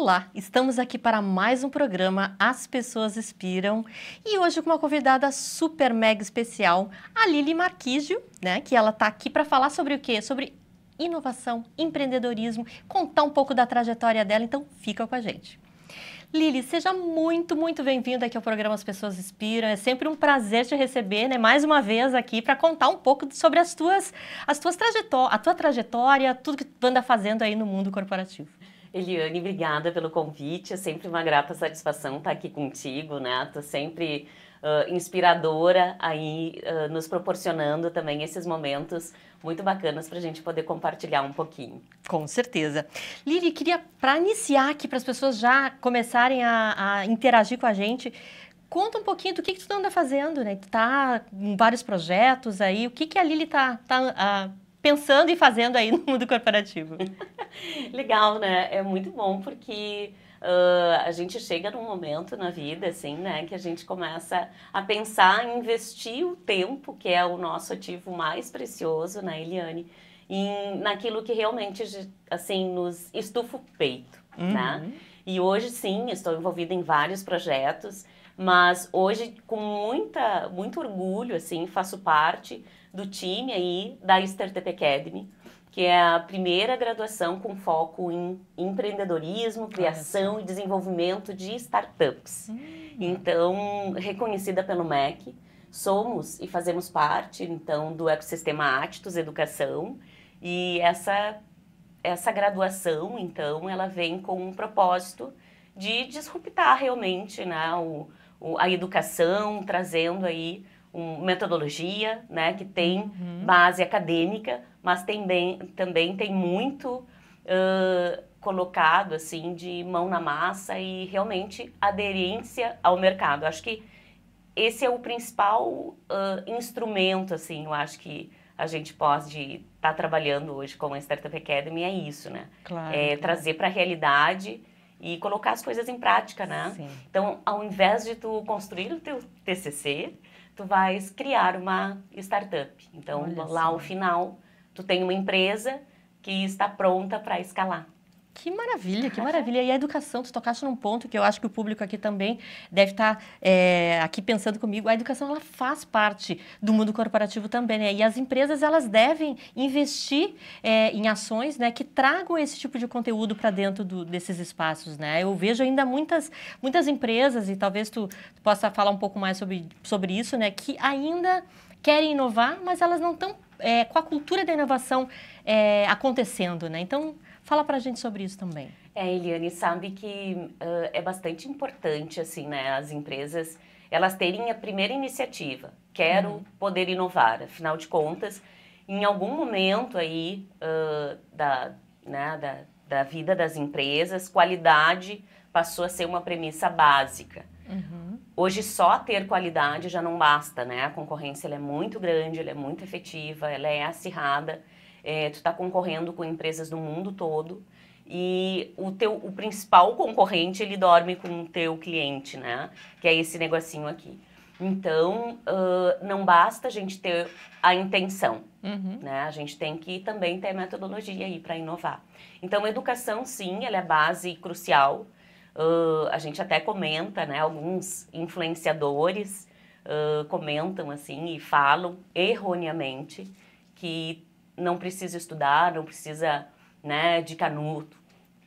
Olá, estamos aqui para mais um programa As Pessoas Inspiram e hoje com uma convidada super mega especial, a Lili Marquígio, né? Que ela está aqui para falar sobre o quê? Sobre inovação, empreendedorismo, contar um pouco da trajetória dela, então fica com a gente. Lili, seja muito, muito bem-vinda aqui ao programa As Pessoas Inspiram. É sempre um prazer te receber, né? Mais uma vez aqui para contar um pouco sobre as tuas, as tuas trajetó a tua trajetória, tudo que tu anda fazendo aí no mundo corporativo. Eliane, obrigada pelo convite. É sempre uma grata satisfação estar aqui contigo, né? Tu sempre uh, inspiradora aí, uh, nos proporcionando também esses momentos muito bacanas para a gente poder compartilhar um pouquinho. Com certeza. Lili, queria, para iniciar aqui, para as pessoas já começarem a, a interagir com a gente, Conta um pouquinho do que, que tu tá anda fazendo, né? Tu tá em vários projetos aí, o que, que a Lili tá, tá a, ah, pensando e fazendo aí no mundo corporativo. Legal, né? É muito bom porque uh, a gente chega num momento na vida, assim, né, que a gente começa a pensar em investir o tempo, que é o nosso ativo mais precioso, né, Eliane, em, naquilo que realmente, assim, nos estufa o peito, uhum. né? E hoje, sim, estou envolvida em vários projetos, mas hoje, com muita, muito orgulho, assim, faço parte do time aí da Easter TP Academy, que é a primeira graduação com foco em empreendedorismo, criação e desenvolvimento de startups. Hum. Então, reconhecida pelo MEC, somos e fazemos parte então do ecossistema Actus Educação e essa essa graduação, então, ela vem com um propósito de disruptar realmente né, o, o a educação, trazendo aí um, metodologia, né, que tem uhum. base acadêmica, mas tem bem, também tem muito uh, colocado assim de mão na massa e realmente aderência ao mercado. Acho que esse é o principal uh, instrumento, assim, eu acho que a gente pode estar tá trabalhando hoje com a Startup Academy é isso, né? Claro. É trazer para a realidade e colocar as coisas em prática, né? Sim. Então, ao invés de tu construir o teu TCC, tu vais criar uma startup. Então, Olha lá assim. ao final, tu tem uma empresa que está pronta para escalar. Que maravilha, que ah, é? maravilha. E a educação, tu tocaste num ponto que eu acho que o público aqui também deve estar tá, é, aqui pensando comigo. A educação, ela faz parte do mundo corporativo também, né? E as empresas, elas devem investir é, em ações, né? Que tragam esse tipo de conteúdo para dentro do, desses espaços, né? Eu vejo ainda muitas, muitas empresas, e talvez tu, tu possa falar um pouco mais sobre, sobre isso, né? Que ainda querem inovar, mas elas não estão é, com a cultura da inovação é, acontecendo, né? Então, Fala para a gente sobre isso também. É, Eliane, sabe que uh, é bastante importante, assim, né, as empresas, elas terem a primeira iniciativa, quero uhum. poder inovar, afinal de contas, em algum momento aí uh, da, né, da, da vida das empresas, qualidade passou a ser uma premissa básica. Uhum. Hoje só ter qualidade já não basta, né? A concorrência é muito grande, é muito efetiva, ela é acirrada é, tu está concorrendo com empresas do mundo todo e o teu o principal concorrente ele dorme com o teu cliente, né? Que é esse negocinho aqui. Então, uh, não basta a gente ter a intenção, uhum. né? A gente tem que também ter metodologia aí para inovar. Então, educação, sim, ela é base crucial. Uh, a gente até comenta, né? Alguns influenciadores uh, comentam assim e falam erroneamente que não precisa estudar, não precisa né, de canudo.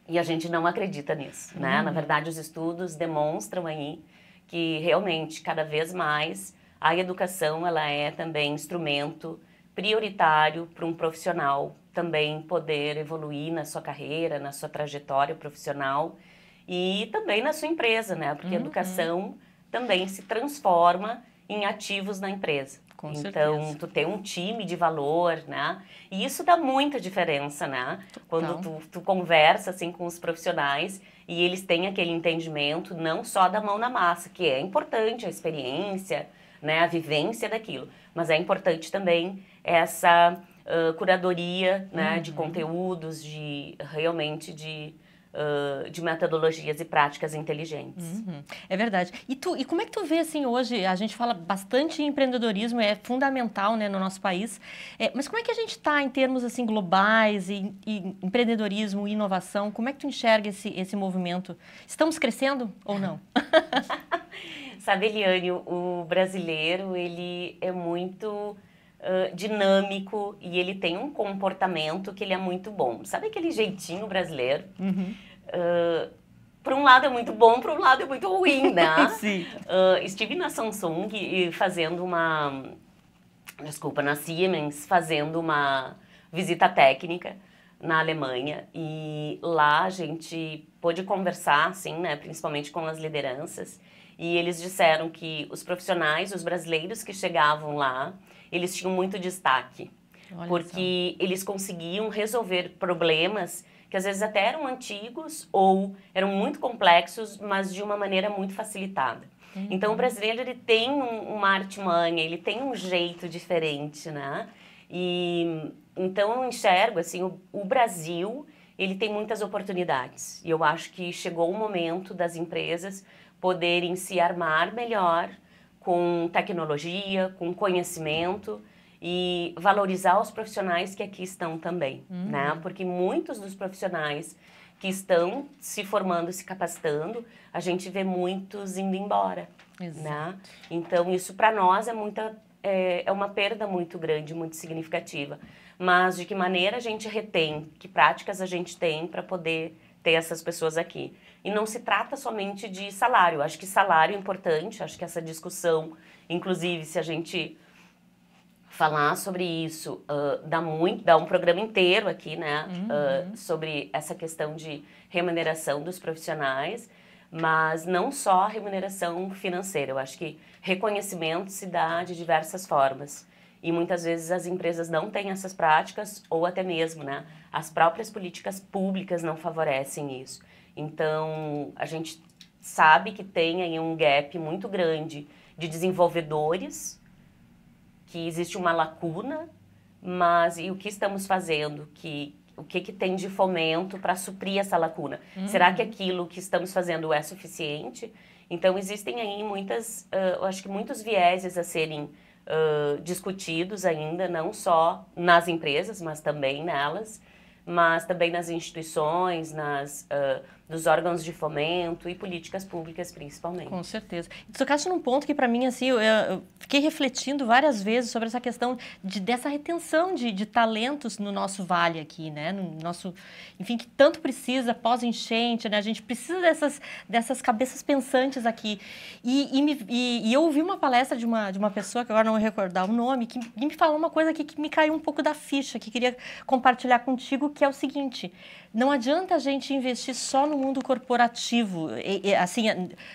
E a gente não acredita nisso, né? Uhum. Na verdade, os estudos demonstram aí que realmente cada vez mais a educação ela é também instrumento prioritário para um profissional também poder evoluir na sua carreira, na sua trajetória profissional e também na sua empresa, né? Porque uhum. a educação também se transforma em ativos na empresa. Com então, certeza. tu tem um time de valor, né? E isso dá muita diferença, né? Total. Quando tu, tu conversa, assim, com os profissionais e eles têm aquele entendimento não só da mão na massa, que é importante a experiência, né? A vivência daquilo. Mas é importante também essa uh, curadoria, né? Uhum. De conteúdos, de realmente de Uh, de metodologias e práticas inteligentes. Uhum. É verdade. E, tu, e como é que tu vê, assim, hoje, a gente fala bastante em empreendedorismo, é fundamental, né, no nosso país, é, mas como é que a gente está em termos, assim, globais e, e, empreendedorismo e inovação, como é que tu enxerga esse, esse movimento? Estamos crescendo ou não? Sabe, Eliane, o brasileiro, ele é muito dinâmico e ele tem um comportamento que ele é muito bom. Sabe aquele jeitinho brasileiro? Uhum. Uh, por um lado é muito bom, por um lado é muito ruim, né? Sim. Uh, estive na Samsung fazendo uma... Desculpa, na Siemens, fazendo uma visita técnica na Alemanha. E lá a gente pôde conversar, assim, né? Principalmente com as lideranças. E eles disseram que os profissionais, os brasileiros que chegavam lá, eles tinham muito destaque. Olha porque só. eles conseguiam resolver problemas que às vezes até eram antigos ou eram muito complexos, mas de uma maneira muito facilitada. Uhum. Então o brasileiro ele tem um, uma artimanha, ele tem um jeito diferente, né? E então eu enxergo assim o, o Brasil ele tem muitas oportunidades e eu acho que chegou o momento das empresas poderem se armar melhor com tecnologia, com conhecimento e valorizar os profissionais que aqui estão também, uhum. né? Porque muitos dos profissionais que estão se formando, se capacitando, a gente vê muitos indo embora, né? Exato. né? Então isso para nós é muita é, é uma perda muito grande, muito significativa. Mas de que maneira a gente retém, que práticas a gente tem para poder ter essas pessoas aqui? E não se trata somente de salário. Acho que salário é importante, acho que essa discussão, inclusive, se a gente falar sobre isso, uh, dá muito, dá um programa inteiro aqui, né, ah, uhum. uh, sobre essa questão de remuneração dos profissionais, mas não só a remuneração financeira. Eu acho que reconhecimento se dá de diversas formas. E muitas vezes as empresas não têm essas práticas ou até mesmo, né, as próprias políticas públicas não favorecem isso. Então, a gente sabe que tem aí um gap muito grande de desenvolvedores, que existe uma lacuna, mas e o que estamos fazendo? Que, o que, que tem de fomento para suprir essa lacuna? Uhum. Será que aquilo que estamos fazendo é suficiente? Então, existem aí muitas, uh, acho que muitos vieses a serem uh, discutidos ainda, não só nas empresas, mas também nelas, mas também nas instituições, nas... Uh, dos órgãos de fomento e políticas públicas, principalmente. Com certeza. E num ponto que, para mim, assim, eu, eu, fiquei refletindo várias vezes sobre essa questão de, dessa retenção de, de talentos no nosso vale aqui, né? No nosso, enfim, que tanto precisa pós-enchente, né? A gente precisa dessas, dessas cabeças pensantes aqui. E, e, me, e, e eu ouvi uma palestra de uma, de uma pessoa, que agora não vou recordar o nome, que, que me falou uma coisa aqui que me caiu um pouco da ficha, que queria compartilhar contigo, que é o seguinte, não adianta a gente investir só no mundo corporativo, assim,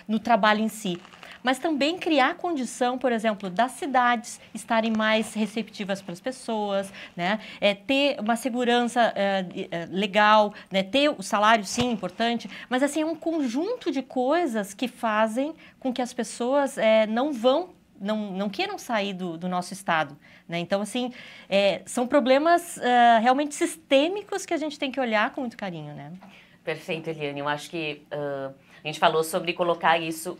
no trabalho em si mas também criar condição, por exemplo, das cidades estarem mais receptivas para as pessoas, né? É, ter uma segurança é, legal, né? ter o salário, sim, importante, mas assim, é um conjunto de coisas que fazem com que as pessoas eh, não vão não, não queiram sair do, do nosso estado. Né? Então, assim, são problemas realmente sistêmicos que a gente tem que olhar com muito carinho. Né? Perfeito, Eliane. Eu acho que uh, a gente falou sobre colocar isso,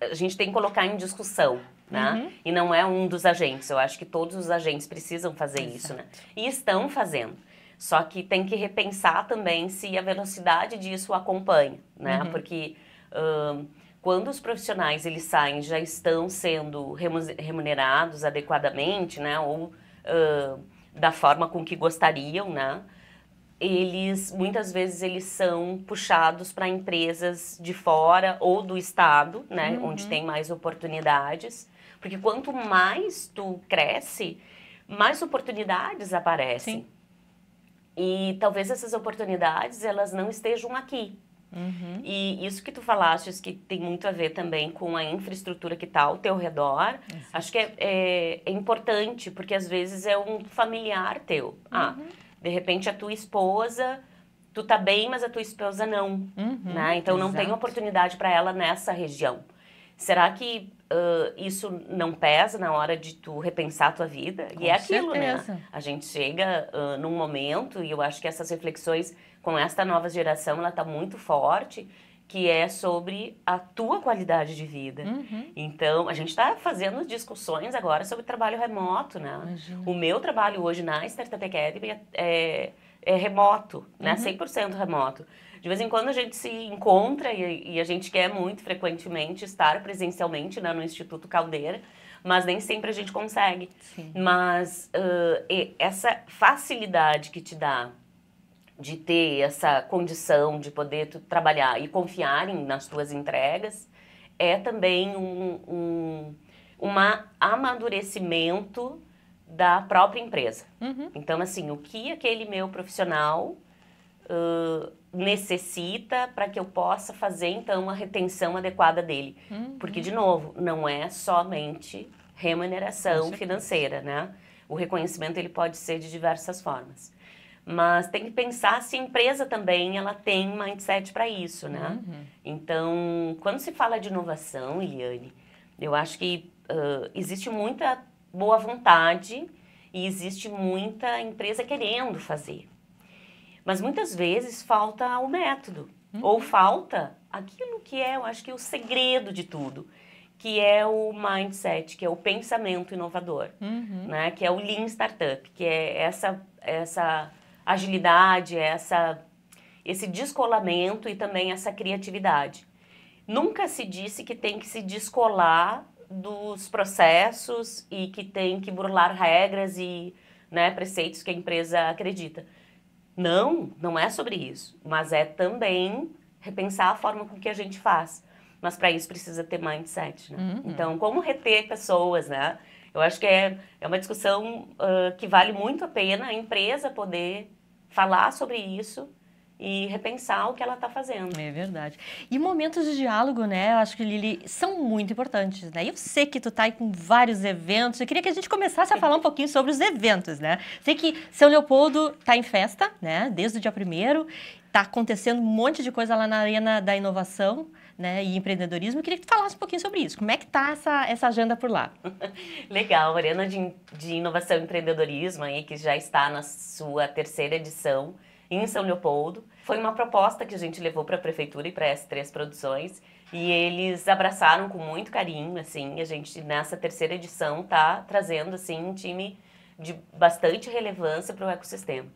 a gente tem que colocar em discussão, né? Uhum. E não é um dos agentes. Eu acho que todos os agentes precisam fazer Exato. isso, né? E estão fazendo. Só que tem que repensar também se a velocidade disso acompanha, né? Uhum. Porque uh, quando os profissionais eles saem já estão sendo remunerados adequadamente, né? Ou uh, da forma com que gostariam, né? eles muitas vezes eles são puxados para empresas de fora ou do estado, né, uhum. onde tem mais oportunidades, porque quanto mais tu cresce, mais oportunidades aparecem. Sim. E talvez essas oportunidades elas não estejam aqui. Uhum. E isso que tu falaste, que tem muito a ver também com a infraestrutura que está ao teu redor, Exato. acho que é, é, é, importante, porque às vezes é um familiar teu. Ah, uhum. Ah, de repente a tua esposa, tu tá bem, mas a tua esposa não, uhum, né? Então não exato. tem oportunidade para ela nessa região. Será que uh, isso não pesa na hora de tu repensar a tua vida? Com e é aquilo, né? certeza. né? A gente chega uh, num momento e eu acho que essas reflexões com esta nova geração ela tá muito forte que é sobre a tua qualidade de vida. Uhum. Então, a gente está fazendo discussões agora sobre trabalho remoto, né? Imagina. O meu trabalho hoje na Startup Academy é, é, é remoto, né? 100% uhum. remoto. De vez em quando a gente se encontra e, e a gente quer muito frequentemente estar presencialmente né, no Instituto Caldeira, mas nem sempre a gente consegue. Sim. Mas uh, essa facilidade que te dá de ter essa condição de poder trabalhar e confiarem nas tuas entregas é também um, um uma amadurecimento da própria empresa. Uhum. Então, assim, o que aquele meu profissional uh, necessita para que eu possa fazer, então, a retenção adequada dele. Uhum. Porque, de novo, não é somente remuneração financeira, né? O reconhecimento, ele pode ser de diversas formas. Mas tem que pensar se a empresa também ela tem mindset para isso, né? Uhum. Então, quando se fala de inovação, Eliane, eu acho que uh, existe muita boa vontade e existe muita empresa querendo fazer. Mas muitas vezes falta o método, uhum. ou falta aquilo que é, eu acho que é o segredo de tudo, que é o mindset, que é o pensamento inovador, uhum. né? que é o Lean Startup, que é essa, essa agilidade, essa, esse descolamento e também essa criatividade. Nunca se disse que tem que se descolar dos processos e que tem que burlar regras e né, preceitos que a empresa acredita. Não, não é sobre isso, mas é também repensar a forma com que a gente faz. Mas para isso precisa ter mindset, né? Uhum. Então, como reter pessoas, né? Eu acho que é, é uma discussão uh, que vale muito a pena a empresa poder falar sobre isso e repensar o que ela está fazendo. É verdade. E momentos de diálogo, né? Eu acho que, Lili, são muito importantes, né? Eu sei que tu tá aí com vários eventos. Eu queria que a gente começasse a falar um pouquinho sobre os eventos, né? Sei que São Leopoldo tá em festa, né? Desde o dia primeiro Está acontecendo um monte de coisa lá na arena da inovação né, e empreendedorismo. Eu queria que tu falasse um pouquinho sobre isso. Como é que está essa, essa agenda por lá? Legal, Arena de, de Inovação e Empreendedorismo, aí, que já está na sua terceira edição em São Leopoldo. Foi uma proposta que a gente levou para a prefeitura e para as três produções e eles abraçaram com muito carinho, assim. A gente nessa terceira edição tá trazendo assim um time de bastante relevância para o ecossistema.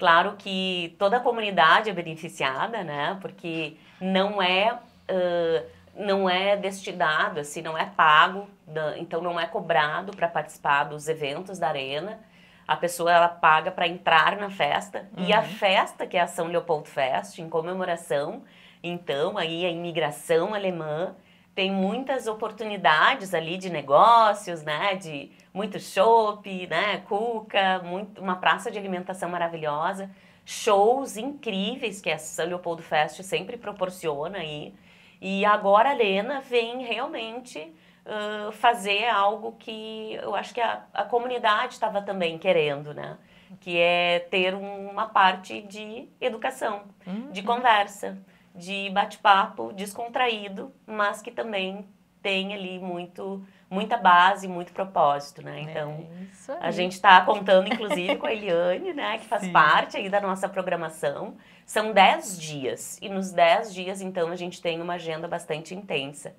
Claro que toda a comunidade é beneficiada, né? Porque não é uh, não é destinado, assim, não é pago, então não é cobrado para participar dos eventos da arena. A pessoa ela paga para entrar na festa uhum. e a uhum. festa que é a São Leopoldo Fest em comemoração, então aí a imigração alemã tem muitas oportunidades ali de negócios, né? De muito shopping, né? Cuca, muito, uma praça de alimentação maravilhosa, shows incríveis que a São Leopoldo Fest sempre proporciona aí. E agora a Lena vem realmente uh, fazer algo que eu acho que a, a comunidade estava também querendo, né? Que é ter um, uma parte de educação, uhum. de conversa de bate-papo descontraído, mas que também tem ali muito muita base, muito propósito, né? Então, é a gente está contando, inclusive, com a Eliane, né? Que faz Sim. parte aí da nossa programação. São dez dias. E nos dez dias, então, a gente tem uma agenda bastante intensa.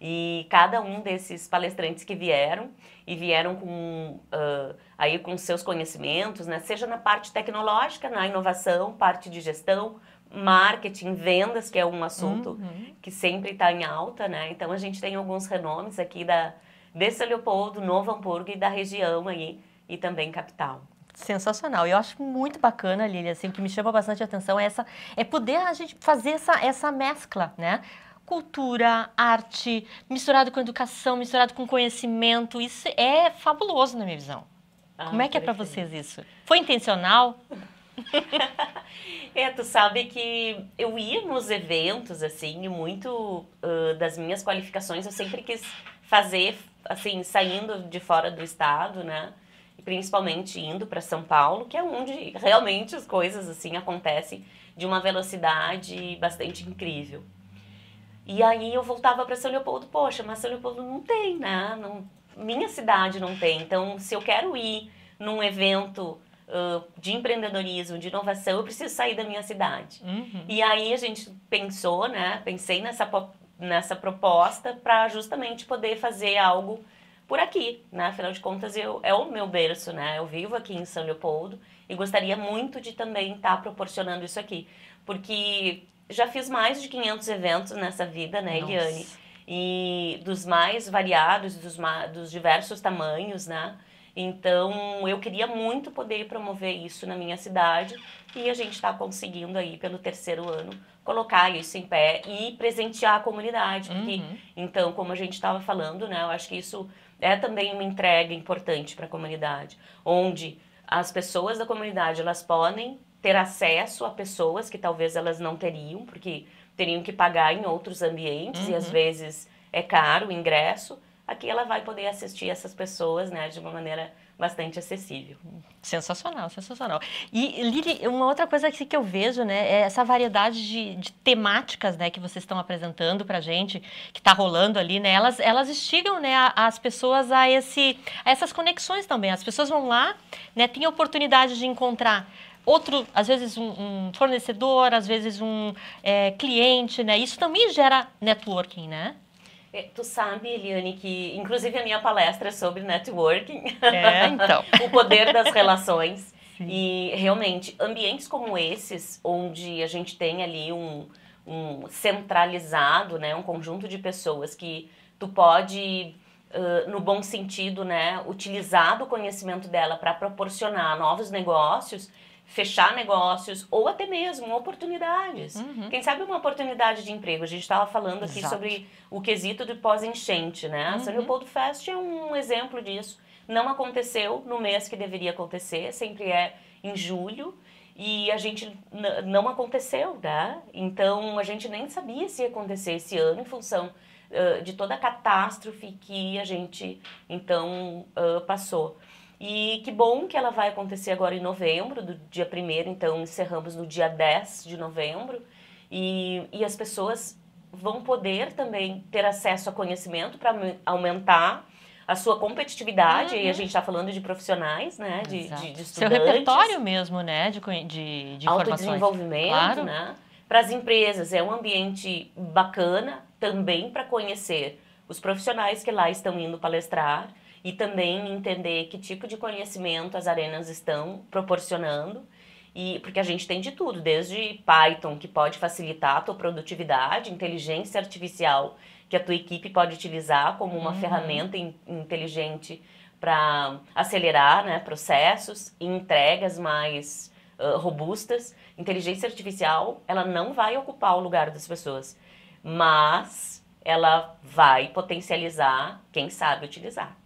E cada um desses palestrantes que vieram, e vieram com, uh, aí com seus conhecimentos, né? Seja na parte tecnológica, na inovação, parte de gestão, marketing, vendas, que é um assunto uhum. que sempre está em alta, né? Então a gente tem alguns renomes aqui da de São Leopoldo, Novo Hamburgo e da região aí e também capital. Sensacional. Eu acho muito bacana, Lili, assim, o que me chama bastante atenção é essa é poder a gente fazer essa essa mescla, né? cultura, arte, misturado com educação, misturado com conhecimento. Isso é fabuloso na minha visão. Ah, Como é que é para vocês isso? Foi intencional? é, tu sabe que eu ia nos eventos, assim, e muito uh, das minhas qualificações eu sempre quis fazer, assim, saindo de fora do estado, né? E principalmente indo para São Paulo, que é onde realmente as coisas, assim, acontecem de uma velocidade bastante incrível. E aí eu voltava para São Leopoldo, poxa, mas São Leopoldo não tem, né? Não, minha cidade não tem. Então, se eu quero ir num evento uh, de empreendedorismo, de inovação, eu preciso sair da minha cidade. Uhum. E aí a gente pensou, né? Pensei nessa, nessa proposta para justamente poder fazer algo por aqui, né? Afinal de contas, eu, é o meu berço, né? Eu vivo aqui em São Leopoldo e gostaria muito de também estar tá proporcionando isso aqui. Porque já fiz mais de 500 eventos nessa vida, né, Eliane? Nossa. E dos mais variados, dos, dos diversos tamanhos, né? Então, eu queria muito poder promover isso na minha cidade e a gente está conseguindo aí pelo terceiro ano colocar isso em pé e presentear a comunidade, porque uhum. então, como a gente estava falando, né, eu acho que isso é também uma entrega importante para a comunidade, onde as pessoas da comunidade elas podem ter acesso a pessoas que talvez elas não teriam, porque teriam que pagar em outros ambientes uhum. e às uhum. vezes é caro o ingresso aqui ela vai poder assistir essas pessoas né, de uma maneira bastante acessível. Sensacional, sensacional. E, Lili, uma outra coisa que, que eu vejo, né, é essa variedade de, de temáticas, né, que vocês estão apresentando a gente, que está rolando ali, né, elas, elas instigam, né, as pessoas a, esse, a essas conexões também. As pessoas vão lá, né, têm a oportunidade de encontrar outro, às vezes um, um fornecedor, às vezes um é, cliente, né, isso também gera networking, né? É, tu sabe, Eliane, que inclusive a minha palestra é sobre networking. É, então. o poder das relações. Sim. E realmente, ambientes como esses, onde a gente tem ali um, um centralizado, né, um conjunto de pessoas que tu pode, uh, no bom sentido, né, utilizar do conhecimento dela para proporcionar novos negócios, fechar negócios ou até mesmo oportunidades. Uhum. Quem sabe uma oportunidade de emprego. A gente estava falando aqui Exato. sobre o quesito do pós-enchente, né? Uhum. São Leopoldo Fest é um exemplo disso. Não aconteceu no mês que deveria acontecer, sempre é em julho. E a gente não aconteceu, né? Então a gente nem sabia se ia acontecer esse ano em função uh, de toda a catástrofe que a gente então uh, passou. E que bom que ela vai acontecer agora em novembro, do dia 1 então encerramos no dia 10 de novembro. E, e as pessoas vão poder também ter acesso a conhecimento para aumentar a sua competitividade, uhum. e a uhum. gente está falando de profissionais, né? De, de, de, estudantes. Seu repertório mesmo, né? De, de, de Autodesenvolvimento, claro. né? Para as empresas, é um ambiente bacana também para conhecer os profissionais que lá estão indo palestrar e também entender que tipo de conhecimento as arenas estão proporcionando. E, porque a gente tem de tudo, desde Python, que pode facilitar a tua produtividade, inteligência artificial, que a tua equipe pode utilizar como uma uhum. ferramenta in, inteligente para acelerar né, processos e entregas mais uh, robustas. Inteligência artificial, ela não vai ocupar o lugar das pessoas, mas ela vai potencializar quem sabe utilizar.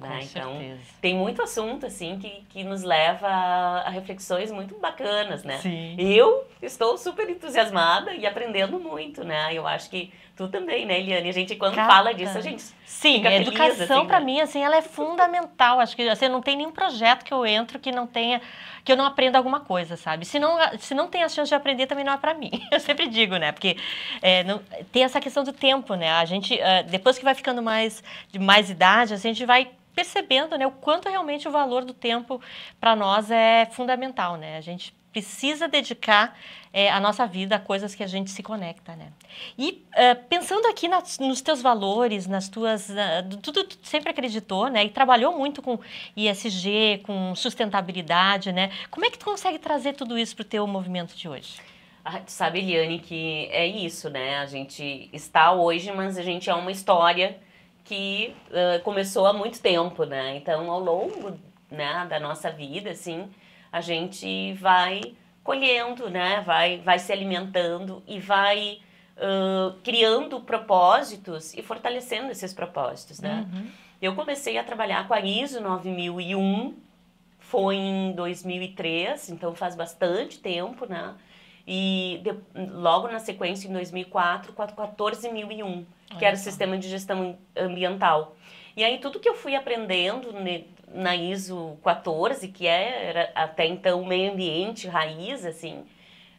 Né? então, certeza. tem muito assunto, assim, que, que nos leva a, reflexões muito bacanas, né? Sim. Eu estou super entusiasmada e aprendendo muito, né? Eu acho que tu também, né, Eliane? A gente, quando fala disso, a gente Sim, a educação, assim, para né? mim, assim, ela é fundamental. Acho que, assim, não tem nenhum projeto que eu entro que não tenha, que eu não aprenda alguma coisa, sabe? Se não, se não tem a chance de aprender, também não é para mim. Eu sempre digo, né? Porque é, não, tem essa questão do tempo, né? A gente, ah, depois que vai ficando mais, de mais idade, assim, a gente vai percebendo né, o quanto realmente o valor do tempo para nós é fundamental. Né? A gente precisa dedicar é, a nossa vida a coisas que a gente se conecta, né? E eh, pensando aqui nas, nos teus valores, nas tuas, ah, tudo tu sempre acreditou, né? E trabalhou muito com ISG, com sustentabilidade, né? Como é que tu consegue trazer tudo isso para o teu movimento de hoje? Ah, tu sabe, Eliane, que é isso, né? A gente está hoje, mas a gente é uma história que uh, começou há muito tempo, né? Então, ao longo né, da nossa vida, assim, a gente vai colhendo, né? Vai, vai se alimentando e vai uh, criando propósitos e fortalecendo esses propósitos, né? Uhum. Eu comecei a trabalhar com a ISO 9001, foi em 2003, então faz bastante tempo, né? E de, logo na sequência, em 2004, com a 14001 que era o sistema de gestão ambiental. E aí tudo que eu fui aprendendo na ISO 14, que é, era até então meio ambiente raiz, assim,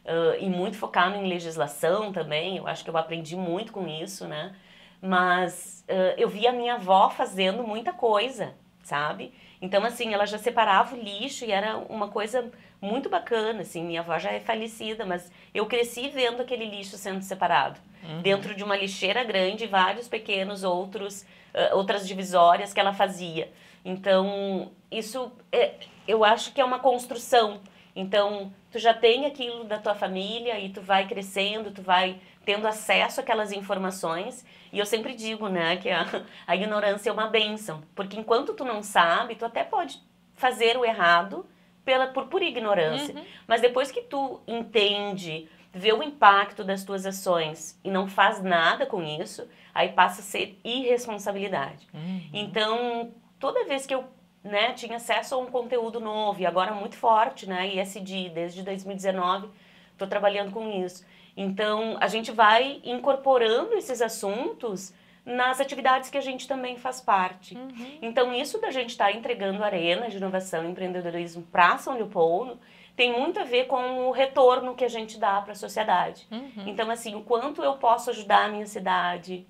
uh, e muito focado em legislação também, eu acho que eu aprendi muito com isso, né? Mas uh, eu vi a minha avó fazendo muita coisa, sabe? Então, assim, ela já separava o lixo e era uma coisa muito bacana, assim, minha avó já é falecida, mas eu cresci vendo aquele lixo sendo separado. Uhum. Dentro de uma lixeira grande, vários pequenos outros, uh, outras divisórias que ela fazia. Então, isso é, eu acho que é uma construção. Então, tu já tem aquilo da tua família e tu vai crescendo, tu vai tendo acesso àquelas informações. E eu sempre digo, né, que a, a ignorância é uma benção, porque enquanto tu não sabe, tu até pode fazer o errado, pela, por pura ignorância. Uhum. Mas depois que tu entende, vê o impacto das tuas ações e não faz nada com isso, aí passa a ser irresponsabilidade. Uhum. Então, toda vez que eu né, tinha acesso a um conteúdo novo e agora muito forte, né, ISD, desde 2019, estou trabalhando com isso. Então, a gente vai incorporando esses assuntos nas atividades que a gente também faz parte. Uhum. Então, isso da gente estar tá entregando arena de inovação e empreendedorismo para São Leopoldo tem muito a ver com o retorno que a gente dá para a sociedade. Uhum. Então, assim, o quanto eu posso ajudar a minha cidade,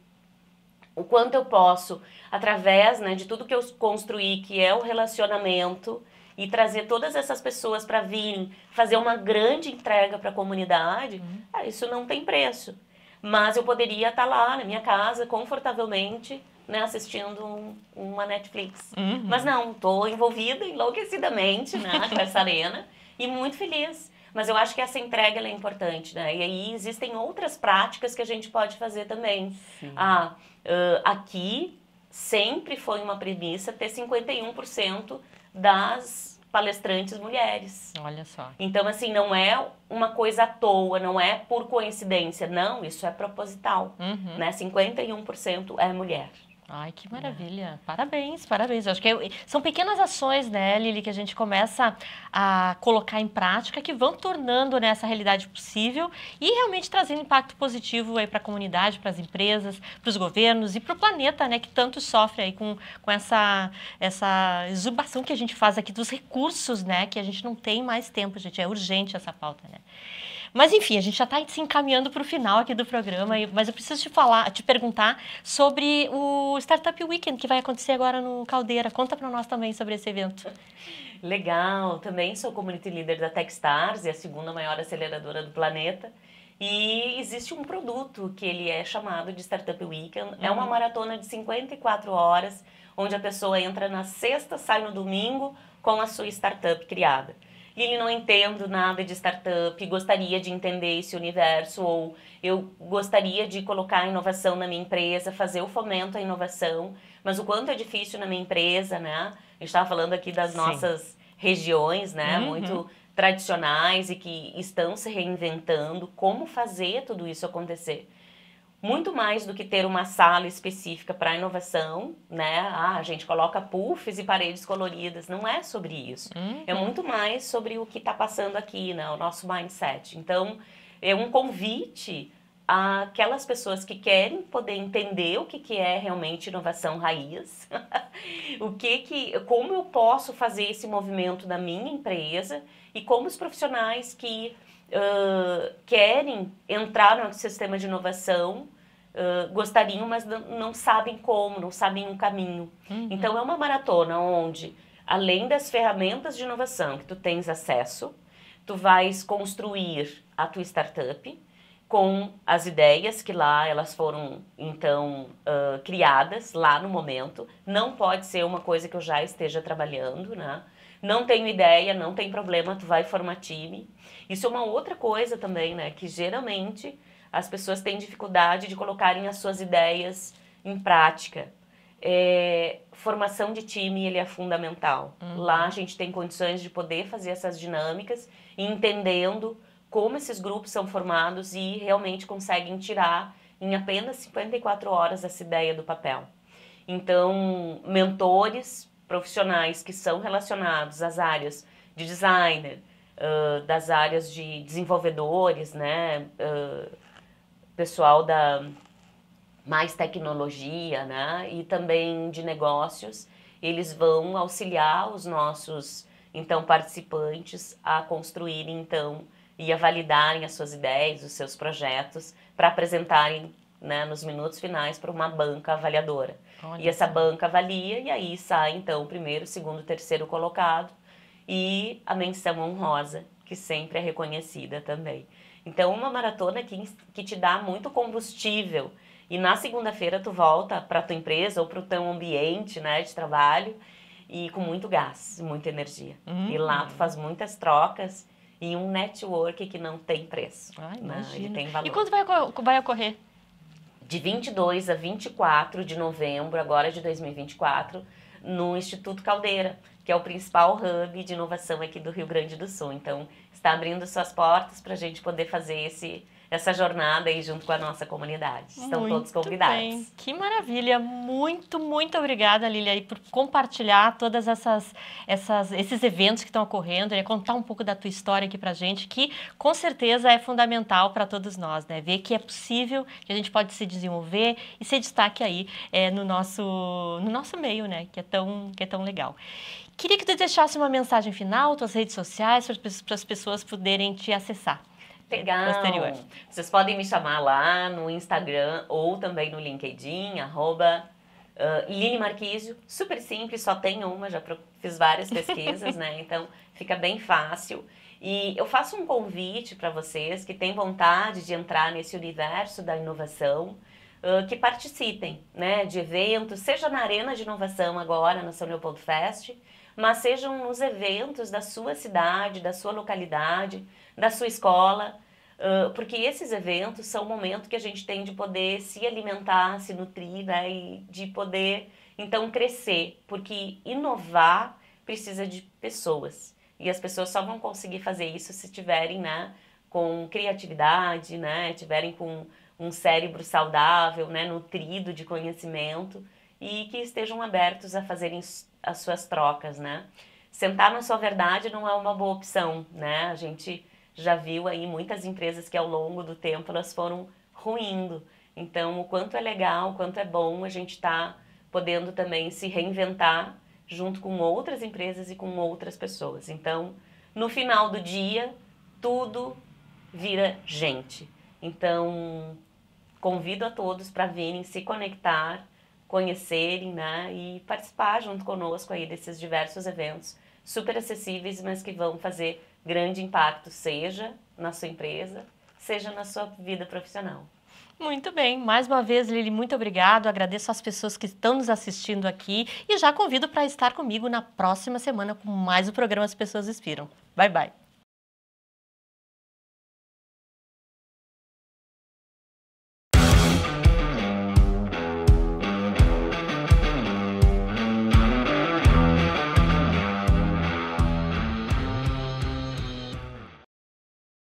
o quanto eu posso, através né, de tudo que eu construí, que é o relacionamento, e trazer todas essas pessoas para virem fazer uma grande entrega para a comunidade, uhum. Ah, isso não tem preço. Mas eu poderia estar tá lá na minha casa, confortavelmente, né, assistindo um, uma Netflix. Uhum. Mas não, estou envolvida enlouquecidamente né, com essa arena e muito feliz. Mas eu acho que essa entrega é importante, né? E aí existem outras práticas que a gente pode fazer também. Ah, uh, aqui sempre foi uma premissa ter 51% das palestrantes mulheres. Olha só. Então, assim, não é uma coisa à toa, não é por coincidência, não, isso é proposital. Uhum. Né? 51% é mulher. Ai, que é. maravilha. Parabéns, parabéns. Eu acho que é, são pequenas ações, né, Lili, que a gente começa a colocar em prática que vão tornando né, essa realidade possível e realmente trazendo impacto positivo aí para a comunidade, para as empresas, para os governos e para o planeta, né, que tanto sofre aí com, com essa, essa exubação que a gente faz aqui dos recursos, né, que a gente não tem mais tempo, gente. É urgente essa pauta, né? Mas enfim, a gente já está se encaminhando para o final aqui do programa, mas eu preciso te falar, te perguntar sobre o Startup Weekend que vai acontecer agora no Caldeira. Conta para nós também sobre esse evento. Legal, também sou community leader da Techstars, é a segunda maior aceleradora do planeta. E existe um produto que ele é chamado de Startup Weekend. Uhum. É uma uhum. maratona de 54 horas, onde a pessoa entra na sexta, sai no domingo com a sua startup criada. Lili, não entendo nada de startup, gostaria de entender esse universo, ou eu gostaria de colocar inovação na minha empresa, fazer o fomento à inovação, mas o quanto é difícil na minha empresa, né? A gente estava falando aqui das Sim. nossas regiões, né? Uhum. Muito tradicionais e que estão se reinventando. Como fazer tudo isso acontecer? muito mais do que ter uma sala específica para inovação, né? Ah, a gente coloca puffs e paredes coloridas. Não é sobre isso. Uhum. É muito mais sobre o que está passando aqui, né? O nosso mindset. Então, é um convite aquelas pessoas que querem poder entender o que, que é realmente inovação raiz, o que que, como eu posso fazer esse movimento na minha empresa e como os profissionais que uh, querem entrar no sistema de inovação, uh, gostariam, mas não, não, sabem como, não sabem um caminho. Uhum. Então, é uma maratona onde, além das ferramentas de inovação que tu tens acesso, tu vais construir a tua startup com as ideias que lá elas foram então uh, criadas lá no momento não pode ser uma coisa que eu já esteja trabalhando né não tenho ideia, não tem problema, tu vai formar time. Isso é uma outra coisa também, né? Que geralmente as pessoas têm dificuldade de colocarem as suas ideias em prática. É, formação de time ele é fundamental. Uhum. Lá a gente tem condições de poder fazer essas dinâmicas, entendendo como esses grupos são formados e realmente conseguem tirar em apenas 54 horas essa ideia do papel. Então, mentores profissionais que são relacionados às áreas de designer, uh, das áreas de desenvolvedores, né? Uh, pessoal da mais tecnologia, né? E também de negócios, eles vão auxiliar os nossos então participantes a construírem então e a validarem as suas ideias, os seus projetos para apresentarem né, nos minutos finais para uma banca avaliadora. Olha e essa banca avalia, e aí sai então o primeiro, segundo, terceiro colocado e a menção honrosa, que sempre é reconhecida também. Então, uma maratona que, que te dá muito combustível. E na segunda-feira tu volta para tua empresa ou para o teu ambiente né, de trabalho e com muito gás, muita energia. E lá tu faz uhum. muitas trocas e um network que não tem preço. Ai, ah, né? Ele tem valor. E quando vai, vai ocorrer? de 22 a 24 de novembro, agora de 2024, no Instituto Caldeira, que é o principal hub de inovação aqui do Rio Grande do Sul. Então, está abrindo suas portas para a gente poder fazer esse essa jornada aí junto com a nossa comunidade. Estão muito todos convidados. Bem. Que maravilha! Muito, muito obrigada, Lilia, por compartilhar todas essas, essas esses eventos que estão ocorrendo, né? contar um pouco da tua história aqui pra gente, que com certeza é fundamental para todos nós, né? Ver que é possível, que a gente pode se desenvolver e ser destaque aí é, no, nosso, no nosso meio, né? Que é tão, que é tão legal. Queria que tu deixasse uma mensagem final, tuas redes sociais, para as pessoas poderem te acessar. Legal. posterior. Vocês podem me chamar lá no Instagram ou também no LinkedIn, arroba uh, Lili Marquísio. Super simples, só tem uma, já fiz várias pesquisas, né? Então fica bem fácil. E eu faço um convite para vocês que têm vontade de entrar nesse universo da inovação, uh, que participem né, de eventos, seja na Arena de Inovação agora, na São Leopoldo Fest, mas sejam nos eventos da sua cidade, da sua localidade, da sua escola, porque esses eventos são o momento que a gente tem de poder se alimentar, se nutrir, né, e de poder então crescer, porque inovar precisa de pessoas. E as pessoas só vão conseguir fazer isso se tiverem, né, com criatividade, né, tiverem com um cérebro saudável, né, nutrido de conhecimento e que estejam abertos a fazerem as suas trocas, né? Sentar na sua verdade não é uma boa opção, né? A gente já viu aí muitas empresas que ao longo do tempo elas foram ruindo. Então, o quanto é legal, o quanto é bom a gente tá podendo também se reinventar junto com outras empresas e com outras pessoas. Então, no final do dia, tudo vira gente. Então, convido a todos para virem se conectar conhecerem, né, e participar junto conosco aí desses diversos eventos super acessíveis, mas que vão fazer grande impacto, seja na sua empresa, seja na sua vida profissional. Muito bem, mais uma vez, Lili, muito obrigado. Agradeço às pessoas que estão nos assistindo aqui e já convido para estar comigo na próxima semana com mais o programa As Pessoas Inspiram. Bye, bye.